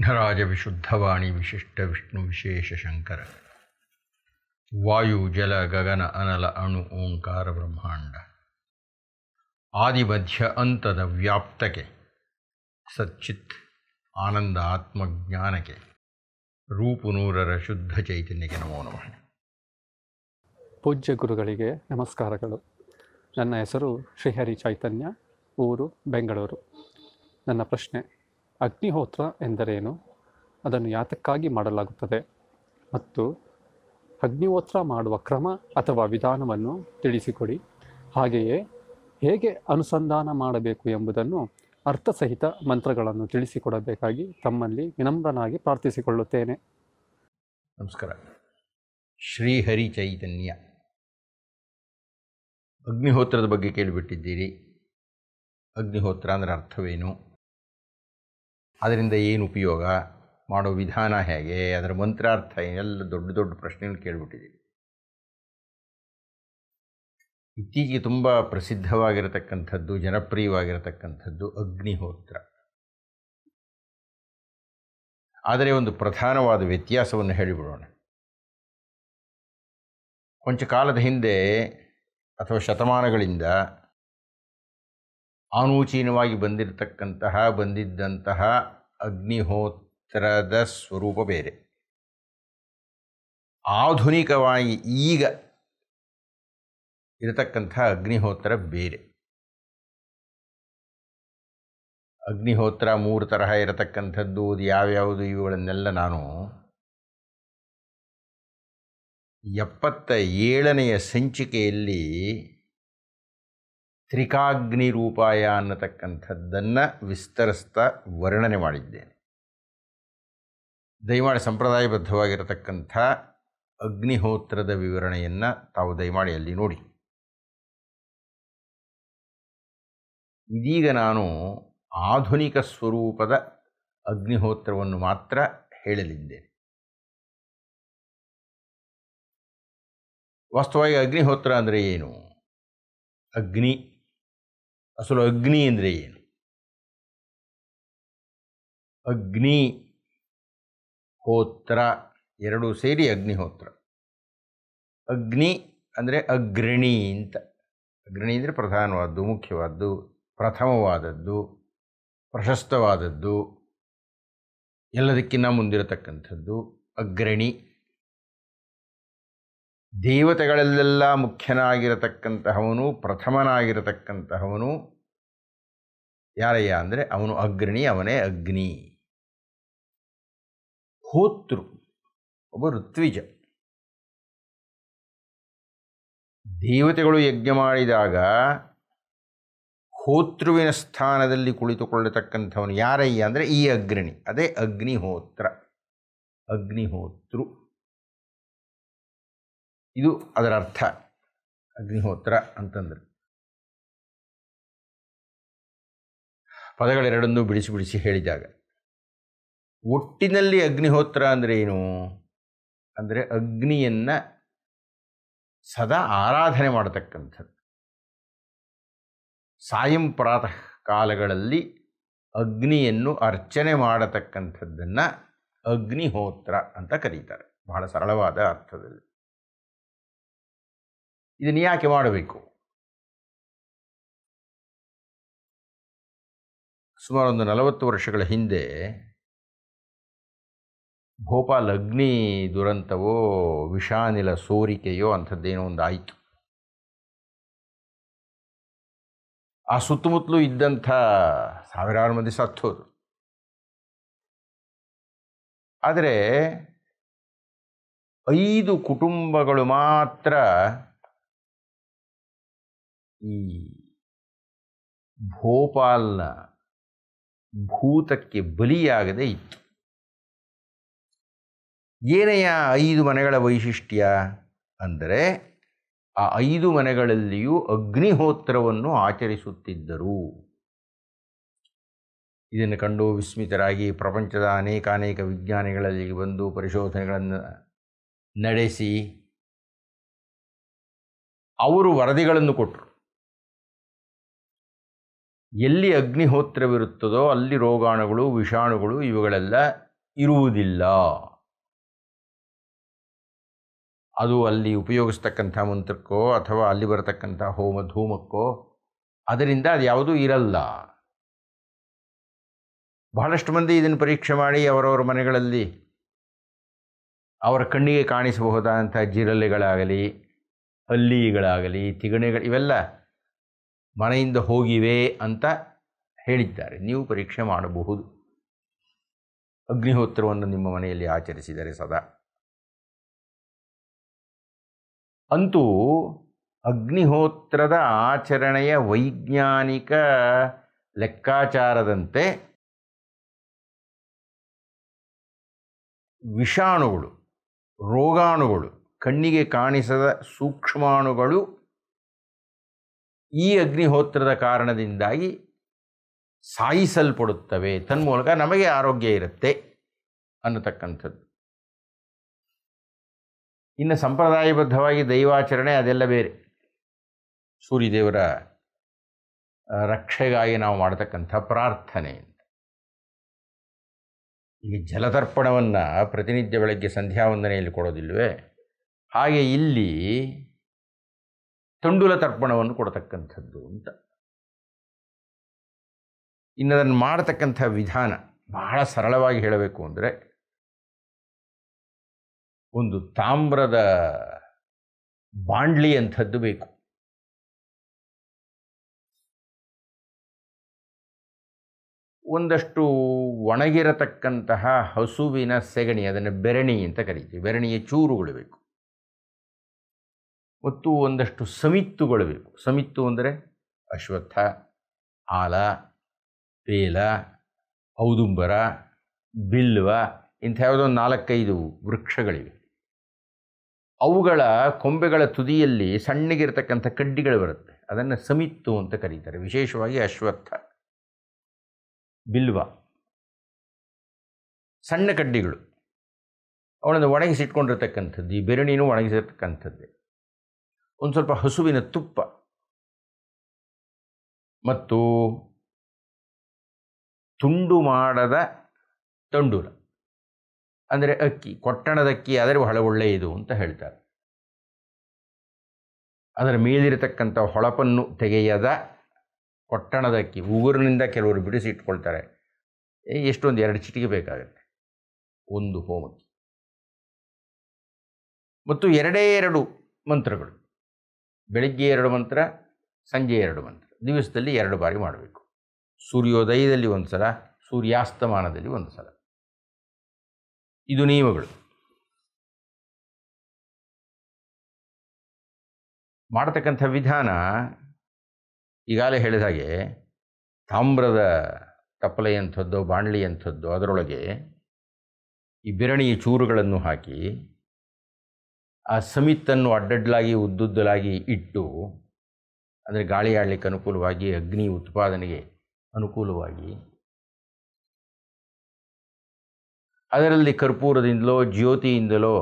ವಿಘ್ನರಾಜ ವಿಶುದ್ಧವಾಣಿ ವಿಶಿಷ್ಟ ವಿಷ್ಣು ವಿಶೇಷ ಶಂಕರ ವಾಯು ಜಲ ಗಗನ ಅನಲ ಅಣು ಓಂಕಾರ ಬ್ರಹ್ಮಾಂಡ ಆದಿಮಧ್ಯ ಅಂತದ ವ್ಯಾಪ್ತಕ್ಕೆ ಸಚ್ಚಿತ್ ಆನಂದ ಆತ್ಮಜ್ಞಾನಕ್ಕೆ ರೂಪುನೂರರ ಶುದ್ಧ ಚೈತನ್ಯಕ್ಕೆ ನಮೋ ನಮಃ ಪೂಜ್ಯ ಗುರುಗಳಿಗೆ ನಮಸ್ಕಾರಗಳು ನನ್ನ ಹೆಸರು ಶ್ರೀಹರಿ ಚೈತನ್ಯ ಊರು ಬೆಂಗಳೂರು ನನ್ನ ಪ್ರಶ್ನೆ ಅಗ್ನಿಹೋತ್ರ ಎಂದರೇನು ಅದನ್ನು ಯಾತಕ್ಕಾಗಿ ಮಾಡಲಾಗುತ್ತದೆ ಮತ್ತು ಅಗ್ನಿಹೋತ್ರ ಮಾಡುವ ಕ್ರಮ ಅಥವಾ ವಿಧಾನವನ್ನು ತಿಳಿಸಿಕೊಡಿ ಹಾಗೆಯೇ ಹೇಗೆ ಅನುಸಂಧಾನ ಮಾಡಬೇಕು ಎಂಬುದನ್ನು ಅರ್ಥಸಹಿತ ಮಂತ್ರಗಳನ್ನು ತಿಳಿಸಿಕೊಡಬೇಕಾಗಿ ತಮ್ಮಲ್ಲಿ ವಿನಮ್ರನಾಗಿ ಪ್ರಾರ್ಥಿಸಿಕೊಳ್ಳುತ್ತೇನೆ ನಮಸ್ಕಾರ ಶ್ರೀಹರಿ ಚೈತನ್ಯ ಅಗ್ನಿಹೋತ್ರದ ಬಗ್ಗೆ ಕೇಳಿಬಿಟ್ಟಿದ್ದೀರಿ ಅಗ್ನಿಹೋತ್ರ ಅಂದರೆ ಅರ್ಥವೇನು ಅದರಿಂದ ಏನು ಉಪಯೋಗ ಮಾಡೋ ವಿಧಾನ ಹೇಗೆ ಅದರ ಮಂತ್ರಾರ್ಥ ಎಲ್ಲ ದೊಡ್ಡ ದೊಡ್ಡ ಪ್ರಶ್ನೆಗಳು ಕೇಳಿಬಿಟ್ಟಿದ್ದೀವಿ ಇತ್ತೀಚೆಗೆ ತುಂಬ ಪ್ರಸಿದ್ಧವಾಗಿರತಕ್ಕಂಥದ್ದು ಜನಪ್ರಿಯವಾಗಿರತಕ್ಕಂಥದ್ದು ಅಗ್ನಿಹೋತ್ರ ಆದರೆ ಒಂದು ಪ್ರಧಾನವಾದ ವ್ಯತ್ಯಾಸವನ್ನು ಹೇಳಿಬಿಡೋಣ ಕೊಂಚ ಕಾಲದ ಹಿಂದೆ ಅಥವಾ ಶತಮಾನಗಳಿಂದ ಆನೂಚೀನವಾಗಿ ಬಂದಿರತಕ್ಕಂತಹ ಬಂದಿದ್ದಂತಹ ಅಗ್ನಿಹೋತ್ರದ ಸ್ವರೂಪ ಬೇರೆ ಆಧುನಿಕವಾಗಿ ಈಗ ಇರತಕ್ಕಂತಹ ಅಗ್ನಿಹೋತ್ರ ಬೇರೆ ಅಗ್ನಿಹೋತ್ರ ಮೂರು ತರಹ ಇರತಕ್ಕಂಥದ್ದು ಅದು ಯಾವ್ಯಾವುದು ಇವುಗಳನ್ನೆಲ್ಲ ನಾನು ಎಪ್ಪತ್ತ ಏಳನೆಯ ಸಂಚಿಕೆಯಲ್ಲಿ ತ್ರಿಕಾಗ್ನಿ ರೂಪಾಯ ಅನ್ನತಕ್ಕಂಥದ್ದನ್ನು ವಿಸ್ತರಿಸ್ತಾ ವರ್ಣನೆ ಮಾಡಿದ್ದೇನೆ ದಯಮಾಡಿ ಸಂಪ್ರದಾಯಬದ್ಧವಾಗಿರತಕ್ಕಂಥ ಅಗ್ನಿಹೋತ್ರದ ವಿವರಣೆಯನ್ನು ತಾವು ದಯಮಾಡಿ ಅಲ್ಲಿ ನೋಡಿ ಇದೀಗ ನಾನು ಆಧುನಿಕ ಸ್ವರೂಪದ ಅಗ್ನಿಹೋತ್ರವನ್ನು ಮಾತ್ರ ಹೇಳಲಿದ್ದೇನೆ ವಾಸ್ತವವಾಗಿ ಅಗ್ನಿಹೋತ್ರ ಅಂದರೆ ಏನು ಅಗ್ನಿ ಅಸಲು ಅಗ್ನಿ ಅಂದರೆ ಏನು ಅಗ್ನಿ ಹೋತ್ರ ಎರಡೂ ಸೇರಿ ಅಗ್ನಿಹೋತ್ರ ಅಗ್ನಿ ಅಂದರೆ ಅಗ್ರಣಿ ಅಂತ ಅಗ್ರಣಿ ಅಂದರೆ ಪ್ರಧಾನವಾದ್ದು ಮುಖ್ಯವಾದ್ದು ಪ್ರಥಮವಾದದ್ದು ಪ್ರಶಸ್ತವಾದದ್ದು ಎಲ್ಲದಕ್ಕಿಂತ ಮುಂದಿರತಕ್ಕಂಥದ್ದು ಅಗ್ರಣಿ ದೇವತೆಗಳಲ್ಲೆಲ್ಲ ಮುಖ್ಯನಾಗಿರತಕ್ಕಂತಹವನು ಪ್ರಥಮನಾಗಿರತಕ್ಕಂತಹವನು ಯಾರಯ್ಯ ಅಂದರೆ ಅವನು ಅಗ್ನಿ ಅವನೇ ಅಗ್ನಿ ಹೋತೃ ಒಬ್ಬ ಋತ್ವಿಜ ದೇವತೆಗಳು ಯಜ್ಞ ಮಾಡಿದಾಗ ಹೋತೃವಿನ ಸ್ಥಾನದಲ್ಲಿ ಕುಳಿತುಕೊಳ್ಳತಕ್ಕಂಥವನು ಯಾರಯ್ಯ ಅಂದರೆ ಈ ಅಗ್ನಿ ಅದೇ ಅಗ್ನಿಹೋತ್ರ ಅಗ್ನಿಹೋತೃ ಇದು ಅದರ ಅರ್ಥ ಅಗ್ನಿಹೋತ್ರ ಅಂತಂದ್ರೆ ಪದಗಳೆರಡನ್ನೂ ಬಿಡಿಸಿ ಬಿಡಿಸಿ ಹೇಳಿದಾಗ ಒಟ್ಟಿನಲ್ಲಿ ಅಗ್ನಿಹೋತ್ರ ಅಂದರೆ ಏನು ಅಂದರೆ ಅಗ್ನಿಯನ್ನು ಸದಾ ಆರಾಧನೆ ಮಾಡತಕ್ಕಂಥದ್ದು ಸಾಯಂ ಪ್ರಾತಃ ಕಾಲಗಳಲ್ಲಿ ಅಗ್ನಿಯನ್ನು ಅರ್ಚನೆ ಮಾಡತಕ್ಕಂಥದ್ದನ್ನು ಅಗ್ನಿಹೋತ್ರ ಅಂತ ಕರೀತಾರೆ ಬಹಳ ಸರಳವಾದ ಅರ್ಥದಲ್ಲಿ ಇದನ್ನು ಯಾಕೆ ಮಾಡಬೇಕು ಸುಮಾರು ಒಂದು ನಲವತ್ತು ವರ್ಷಗಳ ಹಿಂದೆ ಭೋಪಾಲ್ ಅಗ್ನಿ ದುರಂತವೋ ವಿಷಾನಿಲ ಸೋರಿಕೆಯೋ ಅಂಥದ್ದೇನೋ ಒಂದು ಆಯಿತು ಆ ಸುತ್ತಮುತ್ತಲೂ ಇದ್ದಂಥ ಸಾವಿರಾರು ಮಂದಿ ಸತ್ತೋದು ಆದರೆ ಐದು ಕುಟುಂಬಗಳು ಮಾತ್ರ ಈ ಭೋಪಾಲ್ನ ಭೂತಕ್ಕೆ ಬಲಿಯಾಗದೆ ಇತ್ತು ಏನೆಯ ಐದು ಮನೆಗಳ ವೈಶಿಷ್ಟ್ಯ ಅಂದರೆ ಆ ಐದು ಮನೆಗಳಲ್ಲಿಯೂ ಅಗ್ನಿಹೋತ್ರವನ್ನು ಆಚರಿಸುತ್ತಿದ್ದರು ಇದನ್ನು ಕಂಡು ವಿಸ್ಮಿತರಾಗಿ ಪ್ರಪಂಚದ ಅನೇಕ ಅನೇಕ ವಿಜ್ಞಾನಿಗಳಲ್ಲಿ ಬಂದು ಪರಿಶೋಧನೆಗಳನ್ನು ನಡೆಸಿ ಅವರು ವರದಿಗಳನ್ನು ಕೊಟ್ಟರು ಎಲ್ಲಿ ಅಗ್ನಿಹೋತ್ರವಿರುತ್ತದೋ ಅಲ್ಲಿ ರೋಗಾಣುಗಳು ವಿಷಾಣುಗಳು ಇವುಗಳೆಲ್ಲ ಇರುವುದಿಲ್ಲ ಅದು ಅಲ್ಲಿ ಉಪಯೋಗಿಸ್ತಕ್ಕಂಥ ಮಂತ್ರಕ್ಕೋ ಅಥವಾ ಅಲ್ಲಿ ಬರತಕ್ಕಂಥ ಹೋಮ ಧೂಮಕ್ಕೋ ಅದರಿಂದ ಅದು ಯಾವುದೂ ಇರಲ್ಲ ಬಹಳಷ್ಟು ಮಂದಿ ಇದನ್ನು ಪರೀಕ್ಷೆ ಮಾಡಿ ಅವರವರ ಮನೆಗಳಲ್ಲಿ ಅವರ ಕಣ್ಣಿಗೆ ಕಾಣಿಸಬಹುದಾದಂಥ ಜಿರಲೆಗಳಾಗಲಿ ಅಲ್ಲಿಗಳಾಗಲಿ ತಿಗಣೆಗಳು ಇವೆಲ್ಲ ಮನೆಯಿಂದ ಹೋಗಿವೆ ಅಂತ ಹೇಳಿದ್ದಾರೆ ನೀವು ಪರೀಕ್ಷೆ ಮಾಡಬಹುದು ಅಗ್ನಿಹೋತ್ರವನ್ನು ನಿಮ್ಮ ಮನೆಯಲ್ಲಿ ಆಚರಿಸಿದರೆ ಸದಾ ಅಂತೂ ಅಗ್ನಿಹೋತ್ರದ ಆಚರಣೆಯ ವೈಜ್ಞಾನಿಕ ಲೆಕ್ಕಾಚಾರದಂತೆ ವಿಷಾಣುಗಳು ರೋಗಾಣುಗಳು ಕಣ್ಣಿಗೆ ಕಾಣಿಸದ ಸೂಕ್ಷ್ಮಾಣುಗಳು ಈ ಅಗ್ನಿಹೋತ್ರದ ಕಾರಣದಿಂದಾಗಿ ಸಾಯಿಸಲ್ಪಡುತ್ತವೆ ತನ್ಮೂಲಕ ನಮಗೆ ಆರೋಗ್ಯ ಇರುತ್ತೆ ಅನ್ನತಕ್ಕಂಥದ್ದು ಇನ್ನು ಸಂಪ್ರದಾಯಬದ್ಧವಾಗಿ ದೈವಾಚರಣೆ ಅದೆಲ್ಲ ಬೇರೆ ಸೂರ್ಯದೇವರ ರಕ್ಷೆಗಾಗಿ ನಾವು ಮಾಡತಕ್ಕಂಥ ಪ್ರಾರ್ಥನೆ ಈ ಜಲತರ್ಪಣವನ್ನು ಪ್ರತಿನಿತ್ಯ ಬೆಳಗ್ಗೆ ಸಂಧ್ಯಾ ವಂದನೆಯಲ್ಲಿ ಕೊಡೋದಿಲ್ವೇ ಹಾಗೆ ಇಲ್ಲಿ ತಂಡುಲ ತರ್ಪಣವನ್ನು ಕೊಡತಕ್ಕಂಥದ್ದು ಅಂತ ಇನ್ನು ಅದನ್ನು ಮಾಡತಕ್ಕಂಥ ವಿಧಾನ ಬಹಳ ಸರಳವಾಗಿ ಹೇಳಬೇಕು ಅಂದರೆ ಒಂದು ತಾಮ್ರದ ಬಾಂಡ್ಲಿ ಅಂಥದ್ದು ಬೇಕು ಒಂದಷ್ಟು ಒಣಗಿರತಕ್ಕಂತಹ ಹಸುವಿನ ಸೆಗಣಿ ಅದನ್ನು ಬೆರಣಿ ಅಂತ ಕರೀತೀವಿ ಬೆರಣಿಯ ಚೂರುಗಳು ಬೇಕು ಮತ್ತು ಒಂದಷ್ಟು ಸಮಿತ್ತುಗಳು ಬೇಕು ಸಮಿತ್ತು ಅಂದರೆ ಅಶ್ವತ್ಥ ಆಲ ಬೇಲ ಔದುಂಬರ ಬಿಲ್ವ ಇಂಥ ಯಾವುದೋ ನಾಲ್ಕೈದು ವೃಕ್ಷಗಳಿವೆ ಅವುಗಳ ಕೊಂಬೆಗಳ ತುದಿಯಲ್ಲಿ ಸಣ್ಣಗಿರ್ತಕ್ಕಂಥ ಕಡ್ಡಿಗಳು ಬರುತ್ತೆ ಅದನ್ನು ಸಮಿತ್ತು ಅಂತ ಕರೀತಾರೆ ವಿಶೇಷವಾಗಿ ಅಶ್ವತ್ಥ ಬಿಲ್ವ ಸಣ್ಣ ಕಡ್ಡಿಗಳು ಅವನನ್ನು ಒಣಗಿಸಿಟ್ಕೊಂಡಿರ್ತಕ್ಕಂಥದ್ದು ಈ ಬೆರಣಿನೂ ಒಣಗಿಸಿರ್ತಕ್ಕಂಥದ್ದೇ ಒಂದು ಸ್ವಲ್ಪ ಹಸುವಿನ ತುಪ್ಪ ಮತ್ತು ತುಂಡು ಮಾಡದ ತಂಡೂರ ಅಂದರೆ ಅಕ್ಕಿ ಕೊಟ್ಟಣದ ಅಕ್ಕಿ ಆದರೆ ಬಹಳ ಒಳ್ಳೆಯದು ಅಂತ ಹೇಳ್ತಾರೆ ಅದರ ಮೇಲಿರತಕ್ಕಂಥ ಹೊಳಪನ್ನು ತೆಗೆಯದ ಕೊಟ್ಟಣದ ಅಕ್ಕಿ ಉಗುರಿನಿಂದ ಕೆಲವರು ಬಿಡಿಸಿ ಇಟ್ಕೊಳ್ತಾರೆ ಎಷ್ಟೊಂದು ಎರಡು ಚಿಟಿಕೆ ಬೇಕಾಗುತ್ತೆ ಒಂದು ಹೋಮಕ್ಕೆ ಮತ್ತು ಎರಡೇ ಎರಡು ಮಂತ್ರಗಳು ಬೆಳಗ್ಗೆ ಎರಡು ಮಂತ್ರ ಸಂಜೆ ಎರಡು ಮಂತ್ರ ದಿವಸದಲ್ಲಿ ಎರಡು ಬಾರಿ ಮಾಡಬೇಕು ಸೂರ್ಯೋದಯದಲ್ಲಿ ಒಂದು ಸಲ ಸೂರ್ಯಾಸ್ತಮಾನದಲ್ಲಿ ಒಂದು ಸಲ ಇದು ನಿಯಮಗಳು ಮಾಡತಕ್ಕಂಥ ವಿಧಾನ ಈಗಾಗಲೇ ಹೇಳಿದ ಹಾಗೆ ತಾಮ್ರದ ತಪ್ಪಲೆಯಂಥದ್ದೋ ಬಾಣಲಿಯಂಥದ್ದೋ ಅದರೊಳಗೆ ಈ ಬಿರಣಿಯ ಚೂರುಗಳನ್ನು ಹಾಕಿ ಆ ಸಮಿತನ್ನು ಅಡ್ಡಡ್ಲಾಗಿ ಉದ್ದುದ್ದಲಾಗಿ ಇಟ್ಟು ಅಂದರೆ ಗಾಳಿ ಆಡಲಿಕ್ಕೆ ಅನುಕೂಲವಾಗಿ ಅಗ್ನಿ ಉತ್ಪಾದನೆಗೆ ಅನುಕೂಲವಾಗಿ ಅದರಲ್ಲಿ ಕರ್ಪೂರದಿಂದಲೋ ಜ್ಯೋತಿಯಿಂದಲೋ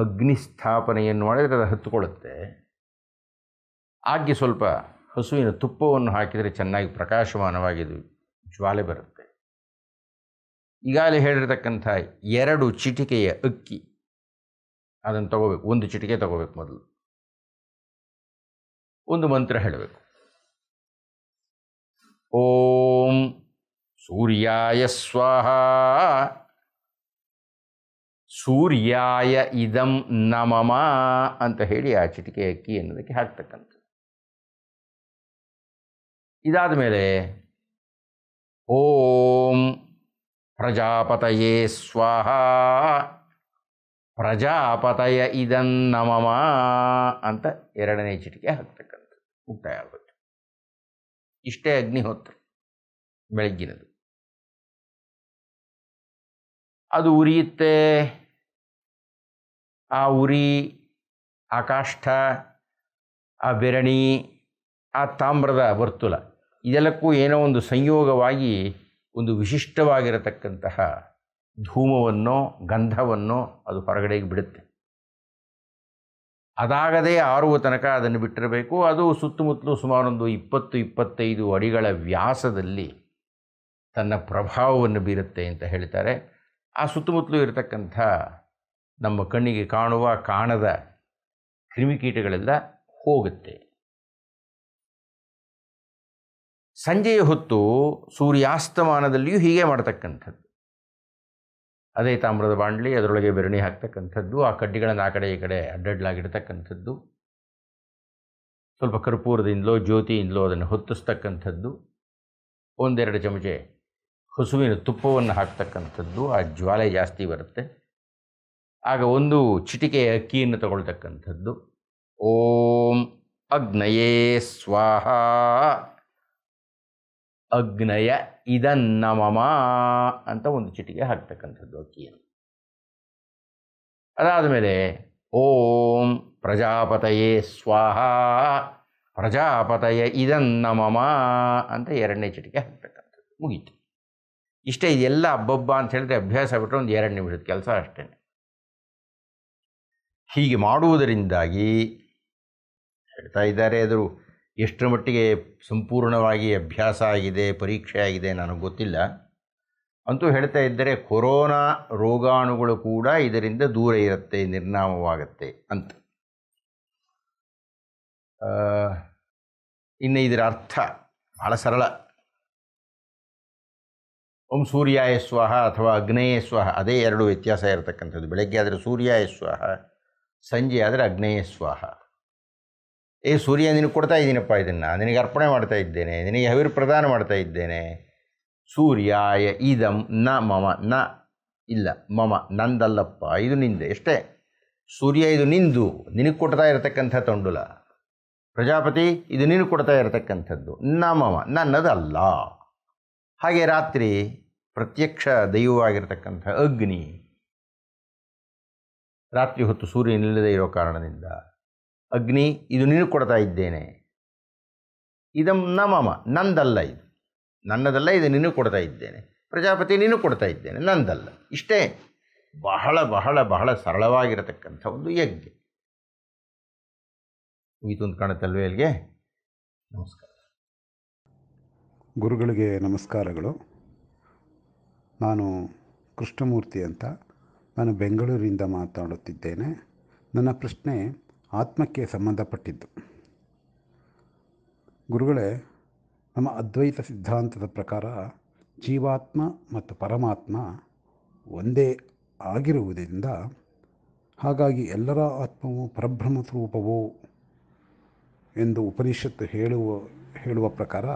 ಅಗ್ನಿ ಸ್ಥಾಪನೆಯನ್ನು ಮಾಡಿದರೆ ಅದು ಹತ್ತುಕೊಳ್ಳುತ್ತೆ ಹಾಗೆ ಸ್ವಲ್ಪ ಹಸುವಿನ ತುಪ್ಪವನ್ನು ಹಾಕಿದರೆ ಚೆನ್ನಾಗಿ ಪ್ರಕಾಶಮಾನವಾಗಿದ್ದು ಜ್ವಾಲೆ ಬರುತ್ತೆ ಈಗಾಗಲೇ ಹೇಳಿರ್ತಕ್ಕಂಥ ಎರಡು ಚಿಟಿಕೆಯ ಅಕ್ಕಿ ಅದನ್ನು ತಗೋಬೇಕು ಒಂದು ಚಿಟಿಕೆ ತಗೋಬೇಕು ಮೊದಲು ಒಂದು ಮಂತ್ರ ಹೇಳಬೇಕು ಓಂ ಸೂರ್ಯಾಯ ಸ್ವಾಹ ಸೂರ್ಯಾಯ ಇದಂ ನಮಮ ಅಂತ ಹೇಳಿ ಆ ಚಿಟಿಕೆ ಅಕ್ಕಿ ಅನ್ನೋದಕ್ಕೆ ಹಾಕ್ತಕ್ಕಂಥ ಇದಾದ ಮೇಲೆ ಓಂ ಪ್ರಜಾಪತಯೇ ಸ್ವಾಹ ಪ್ರಜಾಪತಯ ನಮಮ ಅಂತ ಎರಡನೇ ಚಿಟಿಕೆ ಹಾಕ್ತಕ್ಕಂಥದ್ದು ಮುಕ್ತಾಯ ಆಗುತ್ತೆ ಇಷ್ಟೇ ಅಗ್ನಿಹೋತ್ರ ಬೆಳಗ್ಗಿನದು ಅದು ಉರಿಯುತ್ತೆ ಆ ಉರಿ ಆಕಾಷ್ಠ ಆ ಬೆರಣಿ ಆ ತಾಮ್ರದ ವರ್ತುಲ ಇದೆಲ್ಲಕ್ಕೂ ಏನೋ ಒಂದು ಸಂಯೋಗವಾಗಿ ಒಂದು ವಿಶಿಷ್ಟವಾಗಿರತಕ್ಕಂತಹ ಧೂಮವನ್ನು ಗಂಧವನ್ನು ಅದು ಹೊರಗಡೆಗೆ ಬಿಡುತ್ತೆ ಅದಾಗದೇ ಆರುವ ತನಕ ಅದನ್ನು ಬಿಟ್ಟಿರಬೇಕು ಅದು ಸುತ್ತಮುತ್ತಲು ಸುಮಾರೊಂದು ಇಪ್ಪತ್ತು ಇಪ್ಪತ್ತೈದು ಅಡಿಗಳ ವ್ಯಾಸದಲ್ಲಿ ತನ್ನ ಪ್ರಭಾವವನ್ನು ಬೀರುತ್ತೆ ಅಂತ ಹೇಳ್ತಾರೆ ಆ ಸುತ್ತಮುತ್ತಲು ಇರತಕ್ಕಂಥ ನಮ್ಮ ಕಣ್ಣಿಗೆ ಕಾಣುವ ಕಾಣದ ಕ್ರಿಮಿಕೀಟಗಳೆಲ್ಲ ಹೋಗುತ್ತೆ ಸಂಜೆಯ ಹೊತ್ತು ಸೂರ್ಯಾಸ್ತಮಾನದಲ್ಲಿಯೂ ಹೀಗೆ ಮಾಡತಕ್ಕಂಥದ್ದು ಅದೇ ತಾಮ್ರದ ಬಾಂಡ್ಲಿ ಅದರೊಳಗೆ ಬೆರಣಿ ಹಾಕ್ತಕ್ಕಂಥದ್ದು ಆ ಕಡ್ಡಿಗಳನ್ನು ಆ ಕಡೆ ಈ ಕಡೆ ಅಡ್ಡಡ್ಲಾಗಿಡ್ತಕ್ಕಂಥದ್ದು ಸ್ವಲ್ಪ ಕರ್ಪೂರದಿಂದಲೋ ಜ್ಯೋತಿಯಿಂದಲೋ ಅದನ್ನು ಹೊತ್ತಿಸ್ತಕ್ಕಂಥದ್ದು ಒಂದೆರಡು ಚಮಚೆ ಹಸುವಿನ ತುಪ್ಪವನ್ನು ಹಾಕ್ತಕ್ಕಂಥದ್ದು ಆ ಜ್ವಾಲೆ ಜಾಸ್ತಿ ಬರುತ್ತೆ ಆಗ ಒಂದು ಚಿಟಿಕೆಯ ಅಕ್ಕಿಯನ್ನು ತಗೊಳ್ತಕ್ಕಂಥದ್ದು ಓಂ ಅಗ್ನಯೇ ಸ್ವಾಹ ಅಗ್ನಯ ಇದನ್ನ ಮಮ ಅಂತ ಒಂದು ಚಿಟಿಗೆ ಹಾಕ್ತಕ್ಕಂಥದ್ದು ಅಕ್ಕಿಯನ್ನು ಅದಾದಮೇಲೆ ಓಂ ಪ್ರಜಾಪತಯೇ ಸ್ವಾಹ ಪ್ರಜಾಪತಯ ಇದನ್ನ ಮಮ ಅಂತ ಎರಡನೇ ಚಿಟಿಗೆ ಹಾಕ್ತಕ್ಕಂಥದ್ದು ಮುಗೀತು ಇಷ್ಟೇ ಇದೆಲ್ಲ ಹಬ್ಬಬ್ಬ ಅಂತ ಹೇಳಿದ್ರೆ ಅಭ್ಯಾಸ ಬಿಟ್ಟರೆ ಒಂದು ಎರಡು ನಿಮಿಷದ ಕೆಲಸ ಅಷ್ಟೇ ಹೀಗೆ ಮಾಡುವುದರಿಂದಾಗಿ ಹೇಳ್ತಾ ಇದ್ದಾರೆ ಎದುರು ಎಷ್ಟರ ಮಟ್ಟಿಗೆ ಸಂಪೂರ್ಣವಾಗಿ ಅಭ್ಯಾಸ ಆಗಿದೆ ಪರೀಕ್ಷೆ ಆಗಿದೆ ನನಗೆ ಗೊತ್ತಿಲ್ಲ ಅಂತೂ ಹೇಳ್ತಾ ಇದ್ದರೆ ಕೊರೋನಾ ರೋಗಾಣುಗಳು ಕೂಡ ಇದರಿಂದ ದೂರ ಇರುತ್ತೆ ನಿರ್ನಾಮವಾಗತ್ತೆ ಅಂತ ಇನ್ನು ಇದರ ಅರ್ಥ ಬಹಳ ಸರಳ ಓಂ ಸೂರ್ಯಾಯ ಸ್ವಾಹ ಅಥವಾ ಅಗ್ನೇಯ ಸ್ವಹ ಅದೇ ಎರಡು ವ್ಯತ್ಯಾಸ ಇರತಕ್ಕಂಥದ್ದು ಬೆಳಗ್ಗೆ ಆದರೆ ಸೂರ್ಯಾಯ ಸ್ವಾಹ ಸಂಜೆ ಆದರೆ ಅಗ್ನೇಯ ಸ್ವಹ ಏ ಸೂರ್ಯ ನಿನಗೆ ಕೊಡ್ತಾ ಇದ್ದೀನಪ್ಪ ಇದನ್ನು ನಿನಗೆ ಅರ್ಪಣೆ ಮಾಡ್ತಾ ಇದ್ದೇನೆ ನಿನಗೆ ಹವಿರ್ ಪ್ರದಾನ ಮಾಡ್ತಾ ಇದ್ದೇನೆ ಸೂರ್ಯಾಯ ಇದಂ ನ ಮಮ ನ ಇಲ್ಲ ಮಮ ನಂದಲ್ಲಪ್ಪ ಇದು ನಿಂದೆ ಎಷ್ಟೇ ಸೂರ್ಯ ಇದು ನಿಂದು ನಿನಗೆ ಕೊಡ್ತಾ ಇರತಕ್ಕಂಥ ತೊಂಡುಲ ಪ್ರಜಾಪತಿ ಇದು ನಿನಗೆ ಕೊಡ್ತಾ ಇರತಕ್ಕಂಥದ್ದು ಮಮ ನನ್ನದಲ್ಲ ಹಾಗೆ ರಾತ್ರಿ ಪ್ರತ್ಯಕ್ಷ ದೈವವಾಗಿರ್ತಕ್ಕಂಥ ಅಗ್ನಿ ರಾತ್ರಿ ಹೊತ್ತು ಸೂರ್ಯನಿಲ್ಲದೆ ಇರೋ ಕಾರಣದಿಂದ ಅಗ್ನಿ ಇದು ನೀನು ಕೊಡ್ತಾ ಇದ್ದೇನೆ ಇದಂ ನಮಮ ನಂದಲ್ಲ ಇದು ನನ್ನದಲ್ಲ ಇದು ನೀನು ಕೊಡ್ತಾ ಇದ್ದೇನೆ ಪ್ರಜಾಪತಿ ನೀನು ಕೊಡ್ತಾ ಇದ್ದೇನೆ ನಂದಲ್ಲ ಇಷ್ಟೇ ಬಹಳ ಬಹಳ ಬಹಳ ಸರಳವಾಗಿರತಕ್ಕಂಥ ಒಂದು ಯಜ್ಞ ಈ ಕಾಣುತ್ತಲ್ವೇ ಅಲ್ಲಿಗೆ ನಮಸ್ಕಾರ ಗುರುಗಳಿಗೆ ನಮಸ್ಕಾರಗಳು ನಾನು ಕೃಷ್ಣಮೂರ್ತಿ ಅಂತ ನಾನು ಬೆಂಗಳೂರಿಂದ ಮಾತಾಡುತ್ತಿದ್ದೇನೆ ನನ್ನ ಪ್ರಶ್ನೆ ಆತ್ಮಕ್ಕೆ ಸಂಬಂಧಪಟ್ಟಿದ್ದು ಗುರುಗಳೇ ನಮ್ಮ ಅದ್ವೈತ ಸಿದ್ಧಾಂತದ ಪ್ರಕಾರ ಜೀವಾತ್ಮ ಮತ್ತು ಪರಮಾತ್ಮ ಒಂದೇ ಆಗಿರುವುದರಿಂದ ಹಾಗಾಗಿ ಎಲ್ಲರ ಆತ್ಮವು ಪರಬ್ರಹ್ಮ ಸ್ವರೂಪವೋ ಎಂದು ಉಪನಿಷತ್ತು ಹೇಳುವ ಹೇಳುವ ಪ್ರಕಾರ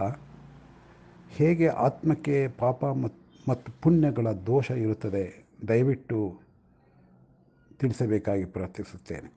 ಹೇಗೆ ಆತ್ಮಕ್ಕೆ ಪಾಪ ಮತ್ತು ಪುಣ್ಯಗಳ ದೋಷ ಇರುತ್ತದೆ ದಯವಿಟ್ಟು ತಿಳಿಸಬೇಕಾಗಿ ಪ್ರಾರ್ಥಿಸುತ್ತೇನೆ